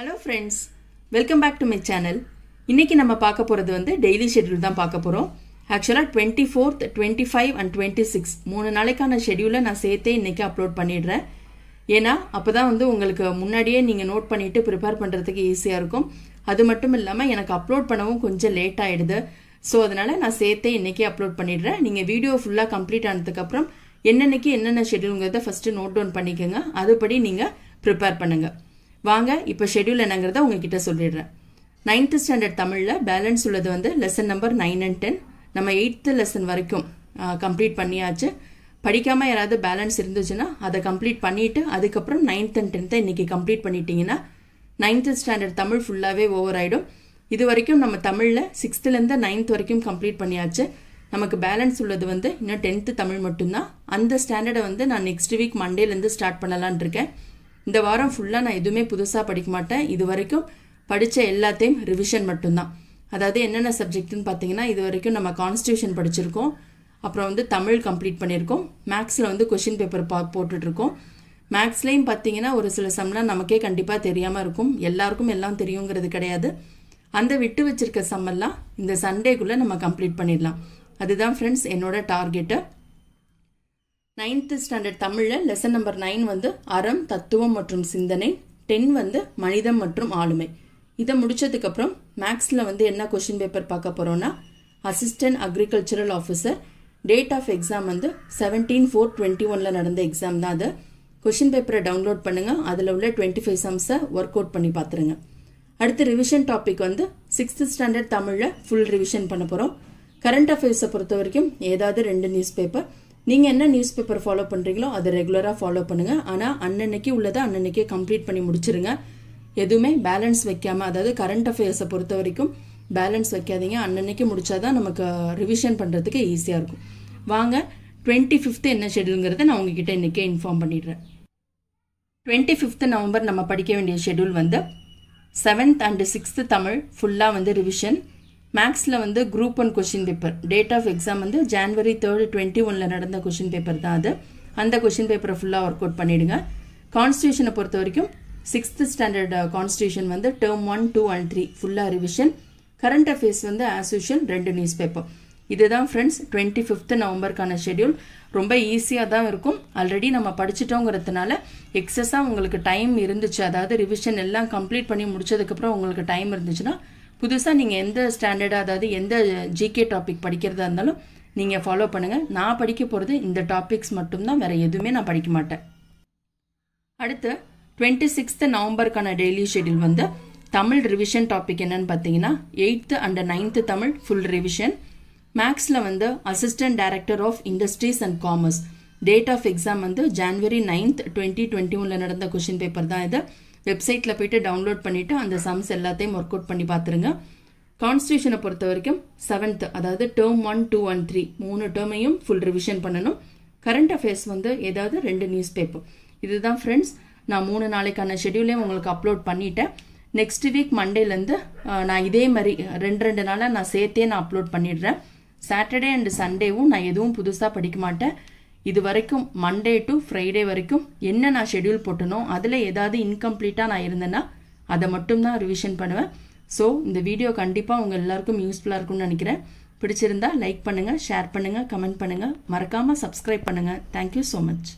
hello friends welcome back to my channel இன்றைக்கி நம்ம பார்க்க போகிறது வந்து டெய்லி ஷெட்யூல் தான் பார்க்க போகிறோம் ஆக்சுவலாக twenty fourth twenty five and twenty six மூணு நாளைக்கான ஷெட்யூலை நான் சேர்த்தே இன்றைக்கி அப்லோட் பண்ணிடுறேன் ஏன்னா அப்போ தான் வந்து உங்களுக்கு முன்னாடியே நீங்கள் நோட் பண்ணிவிட்டு ப்ரிப்பேர் பண்ணுறதுக்கு ஈஸியாக இருக்கும் அது மட்டும் இல்லாமல் எனக்கு அப்லோட் பண்ணவும் கொஞ்சம் லேட் ஆகிடுது ஸோ அதனால் நான் சேர்த்தே இன்றைக்கி அப்லோட் பண்ணிடுறேன் நீங்கள் வீடியோ ஃபுல்லாக கம்ப்ளீட் ஆனதுக்கப்புறம் என்னென்னக்கு என்னென்ன ஷெட்யூலுங்கிறத ஃபஸ்ட்டு நோட் டவுன் பண்ணிக்கோங்க அதுபடி நீங்கள் ப்ரிப்பேர் பண்ணுங்கள் வாங்க இப்போ ஷெடியூல் என்னங்கிறத உங்ககிட்ட சொல்லிடுறேன் நைன்த்து ஸ்டாண்டர்ட் தமிழில் பேலன்ஸ் உள்ளது வந்து lesson number nine and ten நம்ம எயித்து லெசன் வரைக்கும் கம்ப்ளீட் பண்ணியாச்சு படிக்காமல் யாராவது பேலன்ஸ் இருந்துச்சுன்னா அதை கம்ப்ளீட் பண்ணிவிட்டு அதுக்கப்புறம் நைன்த் அண்ட் டென்த்தை இன்றைக்கி கம்ப்ளீட் பண்ணிட்டீங்கன்னா நைன்த்து ஸ்டாண்டர்ட் தமிழ் ஃபுல்லாகவே ஓவர் ஆகிடும் இது வரைக்கும் நம்ம தமிழில் சிக்ஸ்த்துலேருந்து நைன்த் வரைக்கும் கம்ப்ளீட் பண்ணியாச்சு நமக்கு பேலன்ஸ் உள்ளது வந்து இன்னும் டென்த்து தமிழ் மட்டும்தான் அந்த ஸ்டாண்டர்டை வந்து நான் நெக்ஸ்ட் வீக் மண்டேலேருந்து ஸ்டார்ட் பண்ணலான் இருக்கேன் இந்த வாரம் ஃபுல்லாக நான் எதுவுமே புதுசாக படிக்க மாட்டேன் இது வரைக்கும் படித்த எல்லாத்தையும் ரிவிஷன் மட்டும்தான் அதாவது என்னென்ன சப்ஜெக்ட்னு பார்த்தீங்கன்னா இது வரைக்கும் நம்ம கான்ஸ்டியூஷன் படிச்சிருக்கோம் அப்புறம் வந்து தமிழ் கம்ப்ளீட் பண்ணியிருக்கோம் மேக்ஸில் வந்து கொஷின் பேப்பர் பா போட்டுட்ருக்கோம் மேக்ஸ்லேயும் பார்த்தீங்கன்னா ஒரு சில சம்லாம் நமக்கே கண்டிப்பாக தெரியாமல் இருக்கும் எல்லாருக்கும் எல்லாம் தெரியுங்கிறது கிடையாது அந்த விட்டு வச்சிருக்க சம்மெல்லாம் இந்த சண்டேக்குள்ளே நம்ம கம்ப்ளீட் பண்ணிடலாம் அதுதான் ஃப்ரெண்ட்ஸ் என்னோட டார்கெட்டு நைன்த்து ஸ்டாண்டர்ட் தமிழில் லெசன் நம்பர் நைன் வந்து அறம் தத்துவம் மற்றும் சிந்தனை டென் வந்து மனிதம் மற்றும் ஆளுமை இதை முடித்ததுக்கப்புறம் மேக்ஸில் வந்து என்ன கொஷின் பேப்பர் பார்க்க போகிறோன்னா assistant agricultural officer date of exam வந்து செவன்டீன் ஃபோர் டுவெண்ட்டி ஒனில் நடந்த எக்ஸாம் தான் அது கொஷின் பேப்பரை டவுன்லோட் பண்ணுங்கள் அதில் உள்ள டுவெண்ட்டி ஃபைவ் சம்ஸை ஒர்க் அவுட் பண்ணி பார்த்துருங்க அடுத்து ரிவிஷன் டாபிக் வந்து சிக்ஸ்த் ஸ்டாண்டர்ட் தமிழில் ஃபுல் ரிவிஷன் பண்ண போகிறோம் கரண்ட் அஃபேர்ஸை பொறுத்த வரைக்கும் ஏதாவது ரெண்டு நியூஸ் பேப்பர் நீங்கள் என்ன நியூஸ் பேப்பர் ஃபாலோ பண்ணுறீங்களோ அதை ரெகுலராக ஃபாலோ பண்ணுங்கள் ஆனால் அன்னன்னைக்கு உள்ளதை அன்னன்னைக்கே கம்ப்ளீட் பண்ணி முடிச்சிருங்க எதுவுமே பேலன்ஸ் வைக்காமல் அதாவது கரண்ட் அஃபேர்ஸை பொறுத்த வரைக்கும் பேலன்ஸ் வைக்காதீங்க அன்னன்னைக்கு முடிச்சாதான் நமக்கு ரிவிஷன் பண்ணுறதுக்கு ஈஸியாக இருக்கும் வாங்க டுவெண்ட்டி ஃபிஃப்த்து என்ன ஷெடியூலுங்கிறத நான் உங்ககிட்ட இன்றைக்கே இன்ஃபார்ம் பண்ணிடுறேன் டுவெண்ட்டி ஃபிஃப்த்து நவம்பர் நம்ம படிக்க வேண்டிய ஷெடியூல் வந்து செவன்த் அண்டு சிக்ஸ்த்து தமிழ் ஃபுல்லாக வந்து ரிவிஷன் மேக்ஸில் வந்து group one question paper date of exam வந்து ஜான்வரி தேர்டு டுவெண்ட்டி ஒனில் நடந்த கொஷின் பேப்பர் தான் அது அந்த கொஷின் பேப்பரை ஃபுல்லாக ஒர்க் அவுட் பண்ணிவிடுங்க கான்ஸ்டியூஷனை பொறுத்த வரைக்கும் சிக்ஸ்த்து ஸ்டாண்டர்ட் கான்ஸ்டியூஷன் வந்து term one two and three ஃபுல்லாக ரிவிஷன் கரண்ட் அஃபேர்ஸ் வந்து ஆஸ் யூஷுவல் ரெண்டு நியூஸ் பேப்பர் இதுதான் ஃப்ரெண்ட்ஸ் டுவெண்ட்டி ஃபிஃப்த் நவம்பருக்கான ஷெடியூல் ரொம்ப ஈஸியாக தான் இருக்கும் ஆல்ரெடி நம்ம படிச்சிட்டோங்கிறதுனால எக்ஸஸாக உங்களுக்கு டைம் இருந்துச்சு அதாவது ரிவிஷன் எல்லாம் கம்ப்ளீட் பண்ணி முடிச்சதுக்கப்புறம் உங்களுக்கு டைம் இருந்துச்சுன்னா புதுசாக நீங்கள் எந்த ஸ்டாண்டர்டாக அதாவது எந்த ஜிகே டாபிக் படிக்கிறதா இருந்தாலும் நீங்கள் ஃபாலோ பண்ணுங்கள் நான் படிக்க போகிறது இந்த டாபிக்ஸ் மட்டும்தான் வேறு எதுவுமே நான் படிக்க மாட்டேன் அடுத்து டுவெண்ட்டி சிக்ஸ்த்து நவம்பருக்கான டெய்லி ஷெடியூல் வந்து தமிழ் ரிவிஷன் டாபிக் என்னன்னு பார்த்தீங்கன்னா eighth and ninth Tamil full revision மேக்ஸில் வந்து assistant director of industries and commerce date of exam வந்து ஜான்வரி நைன்த் டுவெண்ட்டி டுவெண்ட்டி ஒனில் நடந்த கொஷின் பேப்பர் தான் இது வெப்சைட்டில் போயிட்டு டவுன்லோட் பண்ணிவிட்டு அந்த சம்ஸ் எல்லாத்தையும் ஒர்க் அவுட் பண்ணி பார்த்துருங்க கான்ஸ்டியூஷனை பொறுத்த வரைக்கும் செவன்த்து அதாவது term one two one three மூணு டேர்மையும் ஃபுல் ரிவிஷன் பண்ணணும் கரண்ட் அஃபேர்ஸ் வந்து ஏதாவது ரெண்டு நியூஸ் பேப்பர் இதுதான் ஃப்ரெண்ட்ஸ் நான் மூணு நாளைக்கான ஷெடியூலையும் உங்களுக்கு அப்லோட் பண்ணிட்டேன் நெக்ஸ்ட் வீக் மண்டேலேருந்து நான் இதே மாதிரி ரெண்டு ரெண்டு நாளாக நான் சேர்த்தே நான் அப்லோட் பண்ணிடுறேன் சாட்டர்டே அண்ட் சண்டேவும் நான் எதுவும் புதுசாக படிக்க மாட்டேன் இது வரைக்கும் மண்டே டு ஃப்ரைடே வரைக்கும் என்ன நான் ஷெடியூல் போட்டனோ அதில் ஏதாவது இன்கம்ப்ளீட்டாக நான் இருந்தேன்னா அதை மட்டும்தான் ரிவிஷன் பண்ணுவேன் ஸோ இந்த வீடியோ கண்டிப்பாக உங்கள் எல்லாருக்கும் யூஸ்ஃபுல்லாக இருக்கும்னு நினைக்கிறேன் பிடிச்சிருந்தா லைக் பண்ணுங்கள் ஷேர் பண்ணுங்கள் கமெண்ட் பண்ணுங்கள் மறக்காமல் சப்ஸ்கிரைப் பண்ணுங்கள் தேங்க்யூ ஸோ மச்